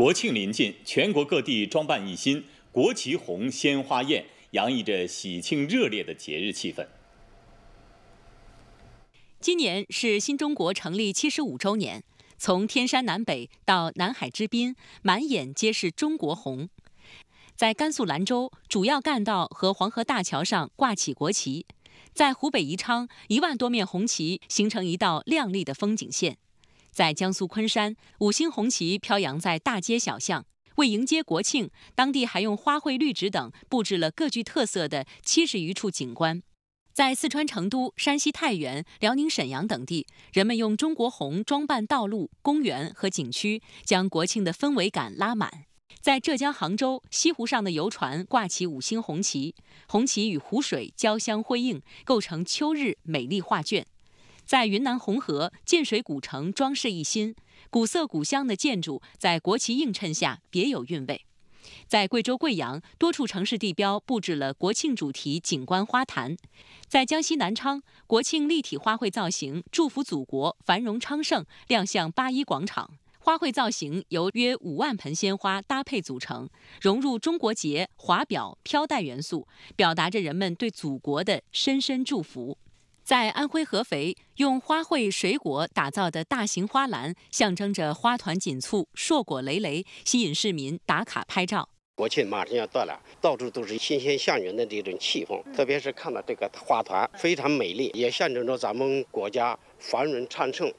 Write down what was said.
国庆临近，全国各地装扮一新，国旗红，鲜花艳，洋溢着喜庆热烈的节日气氛。今年是新中国成立七十五周年，从天山南北到南海之滨，满眼皆是中国红。在甘肃兰州，主要干道和黄河大桥上挂起国旗；在湖北宜昌，一万多面红旗形成一道亮丽的风景线。在江苏昆山，五星红旗飘扬在大街小巷。为迎接国庆，当地还用花卉、绿植等布置了各具特色的七十余处景观。在四川成都、山西太原、辽宁沈阳等地，人们用中国红装扮道路、公园和景区，将国庆的氛围感拉满。在浙江杭州西湖上的游船挂起五星红旗，红旗与湖水交相辉映，构成秋日美丽画卷。在云南红河建水古城装饰一新，古色古香的建筑在国旗映衬下别有韵味。在贵州贵阳，多处城市地标布置了国庆主题景观花坛。在江西南昌，国庆立体花卉造型“祝福祖国繁荣昌盛”亮相八一广场。花卉造型由约五万盆鲜花搭配组成，融入中国结、华表、飘带元素，表达着人们对祖国的深深祝福。在安徽合肥，用花卉水果打造的大型花篮，象征着花团锦簇、硕果累累，吸引市民打卡拍照。国庆马上要到了，到处都是新鲜向荣的这种气氛，特别是看到这个花团非常美丽，也象征着咱们国家繁荣昌盛。